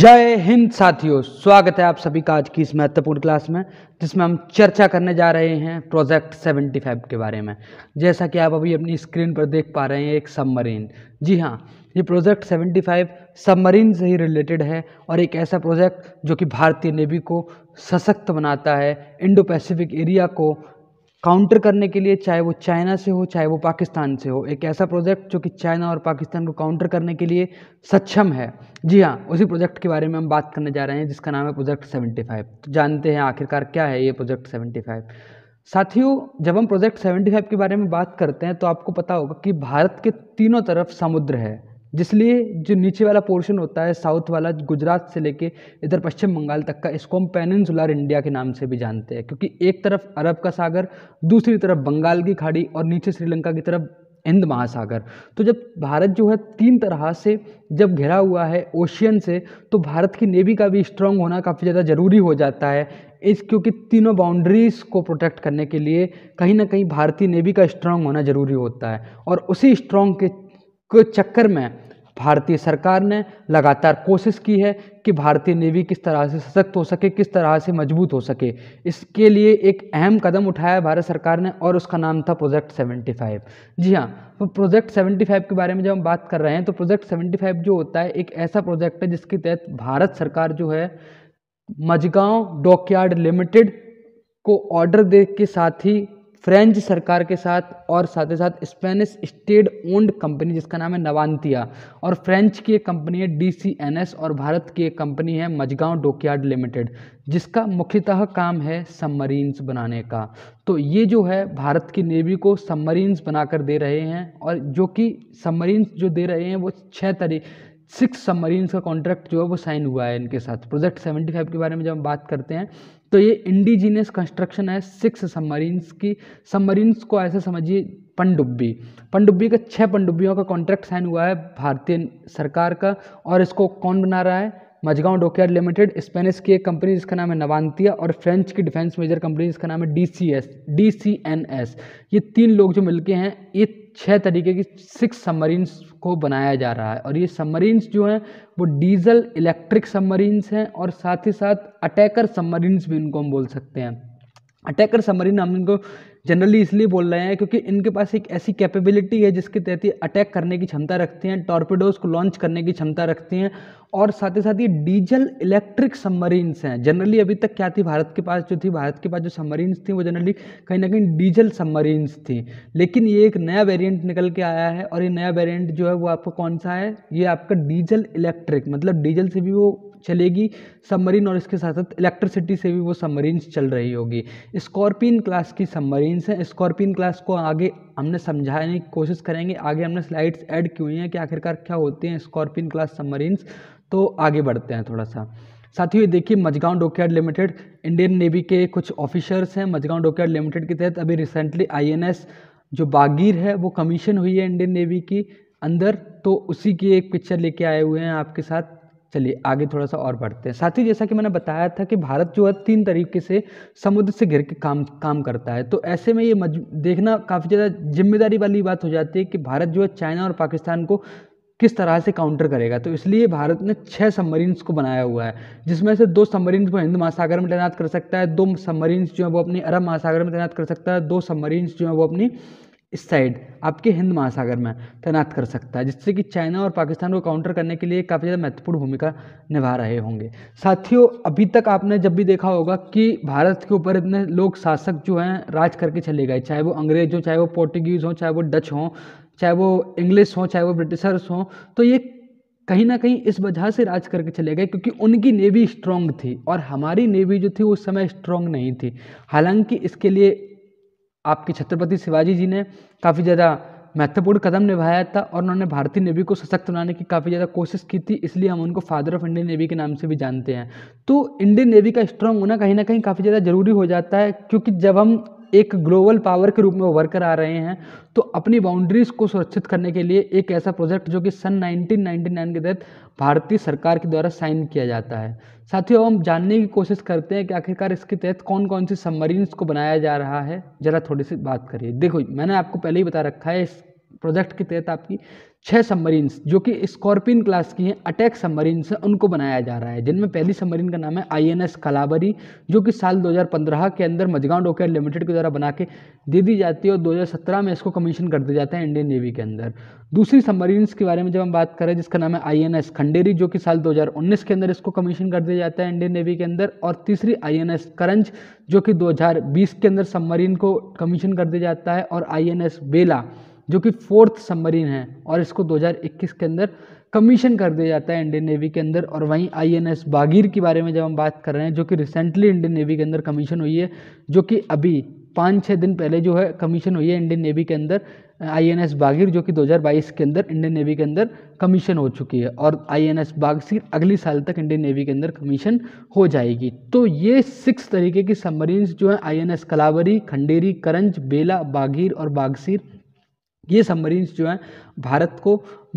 जय हिंद साथियों स्वागत है आप सभी का आज की इस महत्वपूर्ण क्लास में जिसमें हम चर्चा करने जा रहे हैं प्रोजेक्ट 75 के बारे में जैसा कि आप अभी अपनी स्क्रीन पर देख पा रहे हैं एक सबमरीन जी हाँ ये प्रोजेक्ट 75 सबमरीन से ही रिलेटेड है और एक ऐसा प्रोजेक्ट जो कि भारतीय नेवी को सशक्त बनाता है इंडो पैसिफिक एरिया को काउंटर करने के लिए चाहे वो चाइना से हो चाहे वो पाकिस्तान से हो एक ऐसा प्रोजेक्ट जो कि चाइना और पाकिस्तान को काउंटर करने के लिए सक्षम है जी हाँ उसी प्रोजेक्ट के बारे में हम बात करने जा रहे हैं जिसका नाम है प्रोजेक्ट 75 तो जानते हैं आखिरकार क्या है ये प्रोजेक्ट 75 साथियों जब हम प्रोजेक्ट फाइव के बारे में बात करते हैं तो आपको पता होगा कि भारत के तीनों तरफ समुद्र है जिसलिए जो नीचे वाला पोर्शन होता है साउथ वाला गुजरात से लेके इधर पश्चिम बंगाल तक का इसको हम पेनजुलर इंडिया के नाम से भी जानते हैं क्योंकि एक तरफ अरब का सागर दूसरी तरफ बंगाल की खाड़ी और नीचे श्रीलंका की तरफ हिंद महासागर तो जब भारत जो है तीन तरह से जब घिरा हुआ है ओशियन से तो भारत की नेवी का भी स्ट्रांग होना काफ़ी ज़्यादा ज़रूरी हो जाता है इस क्योंकि तीनों बाउंड्रीज़ को प्रोटेक्ट करने के लिए कहीं ना कहीं भारतीय नेवी का स्ट्रांग होना ज़रूरी होता है और उसी स्ट्रांग के के चक्कर में भारतीय सरकार ने लगातार कोशिश की है कि भारतीय नेवी किस तरह से सशक्त हो सके किस तरह से मजबूत हो सके इसके लिए एक अहम कदम उठाया भारत सरकार ने और उसका नाम था प्रोजेक्ट 75 जी हाँ तो प्रोजेक्ट 75 के बारे में जब हम बात कर रहे हैं तो प्रोजेक्ट 75 जो होता है एक ऐसा प्रोजेक्ट है जिसके तहत भारत सरकार जो है मजगांव डॉकयार्ड लिमिटेड को ऑर्डर दे के साथ ही फ्रेंच सरकार के साथ और साथ ही साथ स्पेनिश स्टेट ओन्ड कंपनी जिसका नाम है नवानतिया और फ्रेंच की एक कंपनी है डीसीएनएस और भारत की एक कंपनी है मजगांव डोकयार्ड लिमिटेड जिसका मुख्यतः काम है सबमरीन्स बनाने का तो ये जो है भारत की नेवी को सबमरीन्स बनाकर दे रहे हैं और जो कि सबमरीन्स जो दे रहे हैं वो छः तरीके सिक्स सबमरीन का कॉन्ट्रैक्ट जो है वो साइन हुआ है इनके साथ प्रोजेक्ट सेवेंटी फाइव के बारे में जब हम बात करते हैं तो ये इंडिजीनियस कंस्ट्रक्शन है सिक्स सबमरीन्स की सबमरीन्स को ऐसे समझिए पनडुब्बी पनडुब्बी का छः पनडुब्बियों का कॉन्ट्रैक्ट साइन हुआ है भारतीय सरकार का और इसको कौन बना रहा है मझगांव डोकयार्ड लिमिटेड स्पेनिश की एक कंपनी जिसका नाम है नवांतिया और फ्रेंच की डिफेंस मेजर कंपनी जिसका नाम है D C S D C N S ये तीन लोग जो मिलके हैं ये छः तरीके की सिक्स सबमरीन्स को बनाया जा रहा है और ये सबमरीन्स जो हैं वो डीजल इलेक्ट्रिक सबमरीन्स हैं और साथ ही साथ अटैकर सबमरीन्स भी इनको हम बोल सकते हैं अटैकर सबमरीन हम इनको जनरली इसलिए बोल रहे हैं क्योंकि इनके पास एक ऐसी कैपेबिलिटी है जिसके तहत ये अटैक करने की क्षमता रखते हैं टॉर्पेडोज को लॉन्च करने की क्षमता रखते हैं और साथ ही साथ ये डीजल इलेक्ट्रिक सबमरीन्स हैं जनरली अभी तक क्या थी भारत के पास जो थी भारत के पास जो सबमरीन्स थी वो जनरली कहीं ना कहीं डीजल सबमरीन्स थी लेकिन ये एक नया वेरिएंट निकल के आया है और ये नया वेरिएंट जो है वो आपका कौन सा है ये आपका डीजल इलेक्ट्रिक मतलब डीजल से भी वो चलेगी सबमरीन और इसके साथ साथ इलेक्ट्रिसिटी से भी वो सबमरीन चल रही होगी स्कॉर्पियन क्लास की सबमरीन हैं स्कॉर्पियन क्लास को आगे हमने समझाने की कोशिश करेंगे आगे हमने स्लाइड्स ऐड की हुई हैं कि आखिरकार क्या होते हैं स्कॉर्पियन क्लास सबमरीन्स तो आगे बढ़ते हैं थोड़ा सा साथ ही देखिए Mazagon dockyard limited Indian navy के कुछ ऑफिसर्स हैं मजगांव डोकयार्ड लिमिटेड के तहत अभी रिसेंटली आईएनएस जो बागीर है वो कमीशन हुई है इंडियन नेवी की अंदर तो उसी की एक पिक्चर लेके आए हुए हैं आपके साथ चलिए आगे थोड़ा सा और बढ़ते हैं साथ ही जैसा कि मैंने बताया था कि भारत जो है तीन तरीके से समुद्र से घिर के काम काम करता है तो ऐसे में ये देखना काफ़ी ज़्यादा जिम्मेदारी वाली बात हो जाती है कि भारत जो है चाइना और पाकिस्तान को किस तरह से काउंटर करेगा तो इसलिए भारत ने छः सबमरीन्स को बनाया हुआ है जिसमें से दो सबमरीन्स को हिंद महासागर में तैनात कर सकता है दो सबमरीन्स जो है वो अपनी अरब महासागर में तैनात कर सकता है दो सबमरीन्स जो है वो अपनी इस साइड आपके हिंद महासागर में तैनात कर सकता है जिससे कि चाइना और पाकिस्तान को काउंटर करने के लिए काफ़ी ज़्यादा महत्वपूर्ण भूमिका निभा रहे होंगे साथियों अभी तक आपने जब भी देखा होगा कि भारत के ऊपर इतने लोग शासक जो हैं राज करके चले गए चाहे वो अंग्रेज हो चाहे वो पोर्टुगीज़ हों चाहे वो डच हों चाहे वो इंग्लिश हों चाहे वो ब्रिटिशर्स हों तो ये कहीं ना कहीं इस वजह से राज करके चले गए क्योंकि उनकी नेवी स्ट्रांग थी और हमारी नेवी जो थी उस समय स्ट्रांग नहीं थी हालांकि इसके लिए आपके छत्रपति शिवाजी जी ने काफ़ी ज़्यादा महत्वपूर्ण कदम निभाया था और उन्होंने भारतीय नेवी को सशक्त बनाने की काफ़ी ज़्यादा कोशिश की थी इसलिए हम उनको फादर ऑफ इंडियन नेवी के नाम से भी जानते हैं तो इंडियन नेवी का स्ट्रांग होना कहीं ना कहीं काफ़ी ज़्यादा ज़रूरी हो जाता है क्योंकि जब हम एक ग्लोबल पावर के रूप में उभर कर आ रहे हैं तो अपनी बाउंड्रीज को सुरक्षित करने के लिए एक ऐसा प्रोजेक्ट जो कि सन 1999 के तहत भारतीय सरकार के द्वारा साइन किया जाता है साथ ही हम जानने की कोशिश करते हैं कि आखिरकार इसके तहत कौन कौन सी सबमरीन्स को बनाया जा रहा है ज़रा थोड़ी सी बात करिए देखो मैंने आपको पहले ही बता रखा है इस प्रोजेक्ट के तहत आपकी छः सबमरीन्स जो कि स्कॉर्पियन क्लास की हैं अटैक सबमरीन्स हैं उनको बनाया जा रहा है जिनमें पहली सबमरीन का नाम है आईएनएस कलाबरी जो कि साल 2015 के अंदर मजगांव डोकेर लिमिटेड के द्वारा बना के दे दी जाती है और 2017 में इसको कमीशन कर दिया जाता है इंडियन नेवी के अंदर दूसरी सबमरीन्स के बारे में जब हम बात करें जिसका नाम है आई खंडेरी जो कि साल दो के अंदर इसको कमीशन कर दिया जाता है इंडियन नेवी के अंदर और तीसरी आई करंज जो कि दो के अंदर सबमरीन को कमीशन कर दिया जाता है और आई बेला जो कि फोर्थ सबमरीन है और इसको 2021 के अंदर कमीशन कर दिया जाता है इंडियन नेवी के अंदर और वहीं आईएनएस बागीर के बारे में जब हम बात कर रहे हैं जो कि रिसेंटली इंडियन नेवी के अंदर कमीशन हुई है जो कि अभी पाँच छः दिन पहले जो है कमीशन हुई है इंडियन नेवी के अंदर आईएनएस बागीर जो कि 2022 के अंदर इंडियन नेवी के अंदर कमीशन हो चुकी है और आईएनएस बागसीर अगले साल तक इंडियन नेवी के अंदर कमीशन हो जाएगी तो ये सिक्स तरीके की सबमरीन्स जो हैं आईएनएस कलावरी खंडेरी करंज बेला बागीर और बागसीर ये सबमरीन्स जो हैं भारत को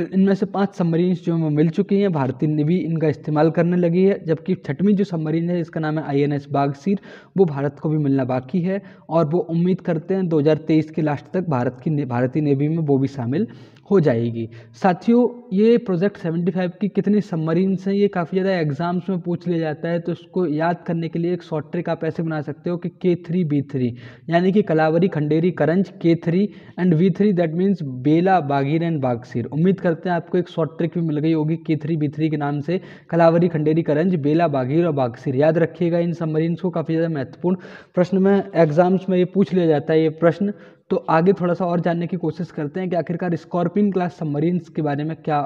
इनमें से पांच सबमरीन्स जो हैं वो मिल चुकी हैं भारतीय नेवी इनका इस्तेमाल करने लगी है जबकि छठवीं जो सबमरीन है इसका नाम है आईएनएस बागसीर वो भारत को भी मिलना बाकी है और वो उम्मीद करते हैं 2023 के लास्ट तक भारत की भारतीय नेवी में वो भी शामिल हो जाएगी साथियों ये प्रोजेक्ट 75 की कितनी सबमरीन्स हैं ये काफ़ी ज़्यादा एग्जाम्स में पूछ लिया जाता है तो इसको याद करने के लिए एक शॉर्ट ट्रिक आप ऐसे बना सकते हो कि के थ्री बी थ्री यानी कि कलावरी खंडेरी करंज के three and V three that means Vela बागीर एंड बागसीर उम्मीद करते हैं आपको एक शॉर्ट ट्रिक भी मिल गई होगी के थ्री बी थ्री के नाम से कलावरी खंडेरी करंज बेला बागीर और बागसीर याद रखिएगा इन सबमरीन्स को काफ़ी ज़्यादा महत्वपूर्ण प्रश्न में एग्जाम्स में ये पूछ लिया जाता है ये प्रश्न तो आगे थोड़ा सा और जानने की कोशिश करते हैं कि आखिरकार स्कॉर्पिन क्लास सबमरीन्स के बारे में क्या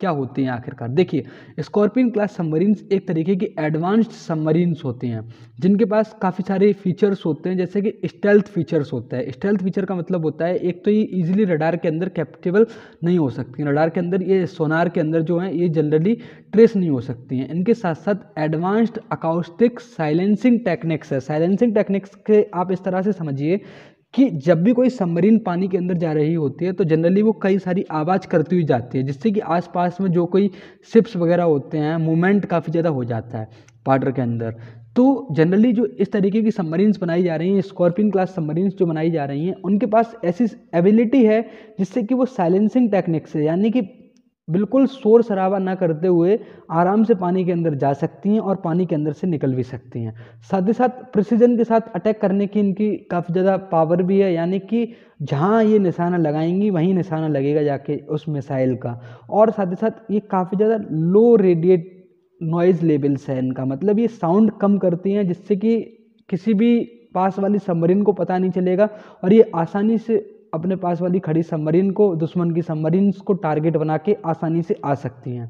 क्या होती हैं आखिरकार देखिए स्कॉर्पियन क्लास सबमरीन्स एक तरीके की एडवांस्ड सबमरीन्स होती हैं जिनके पास काफ़ी सारे फीचर्स होते हैं जैसे कि स्टेल्थ फीचर्स होता है स्टेल्थ फीचर का मतलब होता है एक तो ये इजीली रडार के अंदर कैप्टेबल नहीं हो सकती रडार के अंदर ये सोनार के अंदर जो है ये जनरली ट्रेस नहीं हो सकती हैं इनके साथ साथ एडवांस्ड अकाउस्टिक साइलेंसिंग टेक्निक्स है साइलेंसिंग टेक्निक्स के आप इस तरह से समझिए कि जब भी कोई सबमरीन पानी के अंदर जा रही होती है तो जनरली वो कई सारी आवाज़ करती हुई जाती है जिससे कि आसपास में जो कोई शिप्स वगैरह होते हैं मूवमेंट काफ़ी ज़्यादा हो जाता है वाटर के अंदर तो जनरली जो इस तरीके की सबमरीन्स बनाई जा रही हैं स्कॉर्पियन क्लास सबमरीन्स जो बनाई जा रही हैं उनके पास ऐसी एबिलिटी है जिससे कि वो साइलेंसिंग टेक्निक से यानी कि बिल्कुल शोर शराबा ना करते हुए आराम से पानी के अंदर जा सकती हैं और पानी के अंदर से निकल भी सकती हैं साथ ही साथ प्रिसीजन के साथ अटैक करने की इनकी काफ़ी ज़्यादा पावर भी है यानी कि जहाँ ये निशाना लगाएंगी वहीं निशाना लगेगा जाके उस मिसाइल का और साथ ही साथ ये काफ़ी ज़्यादा लो रेडिएट नॉइज़ लेवल्स है इनका मतलब ये साउंड कम करती हैं जिससे कि किसी भी पास वाली सबमरीन को पता नहीं चलेगा और ये आसानी से अपने पास वाली खड़ी सबमरीन को दुश्मन की सबमरीन को टारगेट बना के आसानी से आ सकती हैं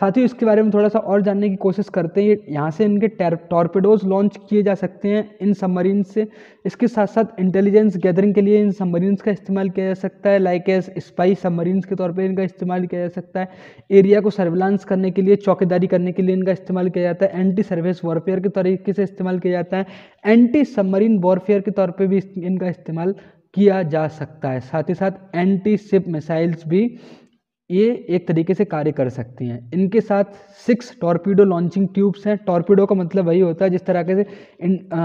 साथ ही इसके बारे में थोड़ा सा और जानने की कोशिश करते हैं यहाँ से इनके टॉर्पेडोज लॉन्च किए जा सकते हैं इन सबमरीन से इसके साथ साथ इंटेलिजेंस गैदरिंग के लिए इन सबमरीन का इस्तेमाल किया जा सकता है लाइक एस स्पाई सबमरीन के तौर पर इनका इस्तेमाल किया जा सकता है एरिया को सर्विलांस करने के लिए चौकीदारी करने के लिए इनका इस्तेमाल किया जाता है एंटी सर्विस वॉरफेयर के तरीके से इस्तेमाल किया जाता है एंटी सबमरीन वॉरफेयर के तौर पर भी इनका इस्तेमाल किया जा सकता है साथ ही साथ एंटी सिप मिसाइल्स भी ये एक तरीके से कार्य कर सकती हैं इनके साथ सिक्स टॉर्पीडो लॉन्चिंग ट्यूब्स हैं टॉर्पीडो का मतलब वही होता है जिस तरह के से इन आ,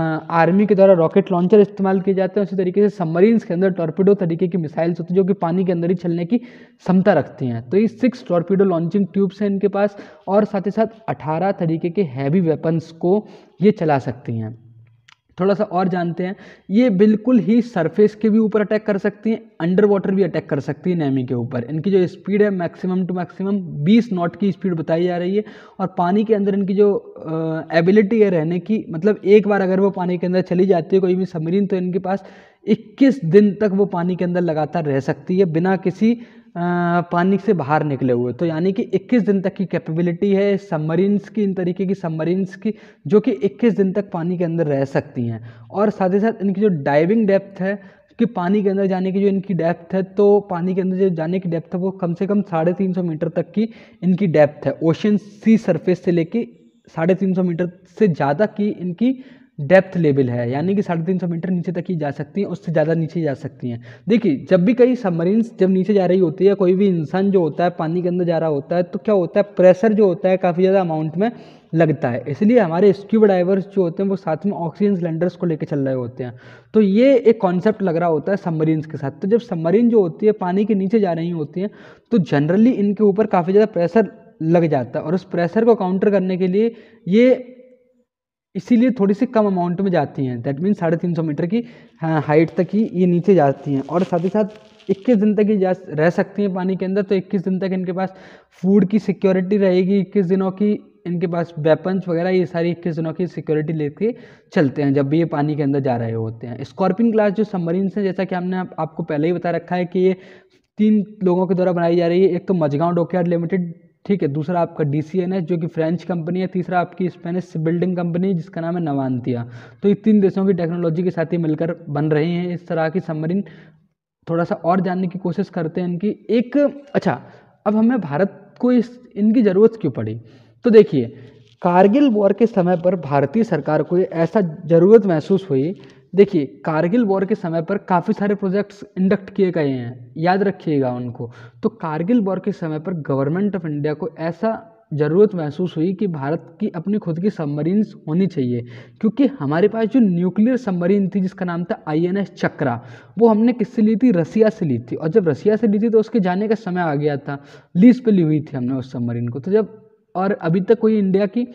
आर्मी के द्वारा रॉकेट लॉन्चर इस्तेमाल किए जाते हैं उसी तरीके से सबमरीन्स के अंदर टॉर्पीडो तरीके की मिसाइल्स होती है जो कि पानी के अंदर ही चलने की क्षमता रखती हैं तो ये सिक्स टॉर्पीडो लॉन्चिंग ट्यूब्स हैं इनके पास और साथ ही साथ अठारह तरीके के हैवी वेपन्स को ये चला सकती हैं थोड़ा सा और जानते हैं ये बिल्कुल ही सरफेस के भी ऊपर अटैक कर सकती हैं अंडर वाटर भी अटैक कर सकती है नैमी के ऊपर इनकी जो स्पीड है मैक्सिमम टू मैक्सिमम 20 नॉट की स्पीड बताई जा रही है और पानी के अंदर इनकी जो एबिलिटी है रहने की मतलब एक बार अगर वो पानी के अंदर चली जाती है कोई भी सबमरीन तो इनके पास इक्कीस दिन तक वो पानी के अंदर लगातार रह सकती है बिना किसी पानी से बाहर निकले हुए तो यानी कि 21 दिन तक की कैपेबिलिटी है सबमरीन्स की इन तरीके की सबमरीन्स की जो कि 21 दिन तक पानी के अंदर रह सकती हैं और साथ ही साथ इनकी जो डाइविंग डेप्थ है कि पानी के अंदर जाने की जो इनकी डेप्थ है तो पानी के अंदर जो जाने की डेप्थ है वो कम से कम साढ़े तीन सौ मीटर तक की इनकी डेप्थ है ओशन सी सरफेस से लेके साढ़े तीन सौ मीटर से ज़्यादा की इनकी डेप्थ लेवल है यानी कि साढ़े तीन सौ मीटर नीचे तक ही जा सकती हैं उससे ज़्यादा नीचे जा सकती हैं देखिए जब भी कई सबमरीन्स जब नीचे जा रही होती है कोई भी इंसान जो होता है पानी के अंदर जा रहा होता है तो क्या होता है प्रेशर जो होता है काफ़ी ज़्यादा अमाउंट में लगता है इसलिए हमारे स्क्यूब डाइवर्स जो होते हैं वो साथ में ऑक्सीजन सिलेंडर्स को लेकर चल रहे होते हैं तो ये एक कॉन्सेप्ट लग रहा होता है सबमरीन्स के साथ तो जब सबमरीन जो होती है पानी के नीचे जा रही होती हैं तो जनरली इनके ऊपर काफ़ी ज़्यादा प्रेशर लग जाता है और उस प्रेशर को काउंटर करने के लिए ये इसीलिए थोड़ी सी कम अमाउंट में जाती हैं दैट मीन साढ़े तीन सौ मीटर की हाइट तक ही ये नीचे जाती हैं और साथ ही साथ इक्कीस दिन तक ये जा रह सकती हैं पानी के अंदर तो इक्कीस दिन तक इनके पास फूड की सिक्योरिटी रहेगी इक्कीस दिनों की इनके पास वेपन्स वगैरह ये सारी इक्कीस दिनों की सिक्योरिटी लेके चलते हैं जब भी ये पानी के अंदर जा रहे होते हैं स्कॉर्पियन क्लास जो सबमरीन हैं जैसा कि हमने आप, आपको पहले ही बता रखा है कि ये तीन लोगों के द्वारा बनाई जा रही है एक तो मझगांव डॉकयार्ड लिमिटेड ठीक है दूसरा आपका डी जो कि फ्रेंच कंपनी है तीसरा आपकी स्पेनिश बिल्डिंग कंपनी जिसका नाम है नवानतिया तो ये तीन देशों की टेक्नोलॉजी के साथ ही मिलकर बन रही हैं इस तरह की सबमरीन थोड़ा सा और जानने की कोशिश करते हैं इनकी एक अच्छा अब हमें भारत को इस इनकी ज़रूरत क्यों पड़ी तो देखिए कारगिल वॉर के समय पर भारतीय सरकार को ऐसा ज़रूरत महसूस हुई देखिए कारगिल वॉर के समय पर काफ़ी सारे प्रोजेक्ट्स इंडक्ट किए गए हैं याद रखिएगा उनको तो कारगिल वॉर के समय पर गवर्नमेंट ऑफ इंडिया को ऐसा ज़रूरत महसूस हुई कि भारत की अपनी खुद की सबमरीन्स होनी चाहिए क्योंकि हमारे पास जो न्यूक्लियर सबमरीन थी जिसका नाम था आईएनएस चक्रा वो हमने किससे ली थी रसिया से ली थी और जब रसिया से ली थी तो उसके जाने का समय आ गया था लीज पे ली हुई थी हमने उस सबमरीन को तो जब और अभी तक कोई इंडिया की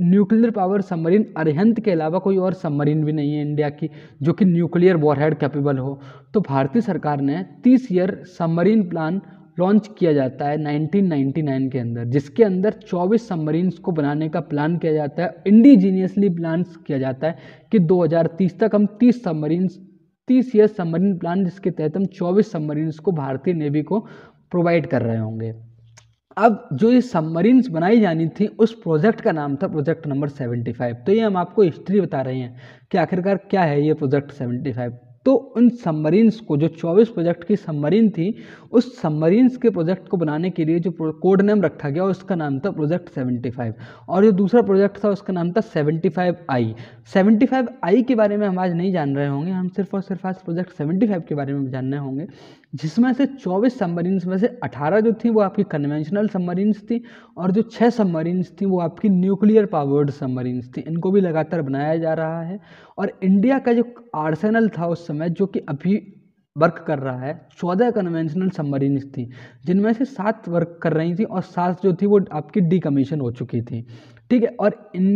न्यूक्लियर पावर सबमरीन अरिहंत के अलावा कोई और सबमरीन भी नहीं है इंडिया की जो कि न्यूक्लियर वॉरहेड कैपेबल हो तो भारतीय सरकार ने तीस ईयर सबमरीन प्लान लॉन्च किया जाता है 1999 के अंदर जिसके अंदर 24 सबमरीन्स को बनाने का प्लान किया जाता है इंडिजीनियसली प्लान किया जाता है कि 2030 तक हम 30 सबमरीन्स 30 ईयर सबमरीन प्लान जिसके तहत हम 24 सबमरीन्स को भारतीय नेवी को प्रोवाइड कर रहे होंगे अब जो ये सबमरीन्स बनाई जानी थी उस प्रोजेक्ट का नाम था प्रोजेक्ट नंबर 75 तो ये हम आपको हिस्ट्री बता रहे हैं कि आखिरकार क्या है ये प्रोजेक्ट 75 तो उन सबमरीन्स को जो 24 प्रोजेक्ट की सबमरीन थी उस सबमरीन्स के प्रोजेक्ट को बनाने के लिए जो कोड नेम रखा गया उसका नाम था प्रोजेक्ट फाइव और जो दूसरा प्रोजेक्ट था उसका नाम था सेवेंटी फाइव आई के बारे में हम आज नहीं जान रहे होंगे हम सिर्फ और सिर्फ आज प्रोजेक्ट फाइव के बारे में जानने होंगे जिसमें से 24 सबमरीन्स में से 18 जो थी वो आपकी कन्वेंशनल सबमरीन्स थी और जो छः सबमरीन्स थी वो आपकी न्यूक्लियर पावर्ड सबमरीन्स थी इनको भी लगातार बनाया जा रहा है और इंडिया का जो आर्सेनल था उस समय जो कि अभी वर्क कर रहा है चौदह कन्वेंशनल सबमरीन्स थी जिनमें से सात वर्क कर रही थी और सात जो थी वो आपकी डी हो चुकी थी ठीक है और इन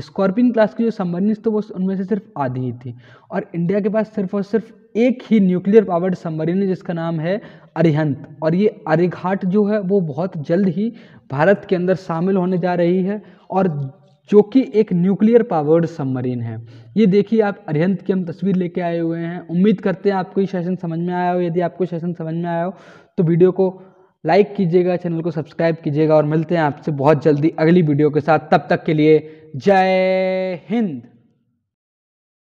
स्कॉर्पियन क्लास की जो सबमरीन्स थे वो उनमें से सिर्फ आधी ही थी और इंडिया के पास सिर्फ और सिर्फ एक ही न्यूक्लियर पावर्ड सबमरीन है जिसका नाम है अरिहंत और ये अरिघाट जो है वो बहुत जल्द ही भारत के अंदर शामिल होने जा रही है और जो कि एक न्यूक्लियर पावर्ड सबमरीन है ये देखिए आप अरिहंत की हम तस्वीर लेके आए हुए हैं उम्मीद करते हैं आपको ये सेशन समझ में आया हो यदि आपको सेशन समझ में आया हो तो वीडियो को लाइक कीजिएगा चैनल को सब्सक्राइब कीजिएगा और मिलते हैं आपसे बहुत जल्दी अगली वीडियो के साथ तब तक के लिए जय हिंद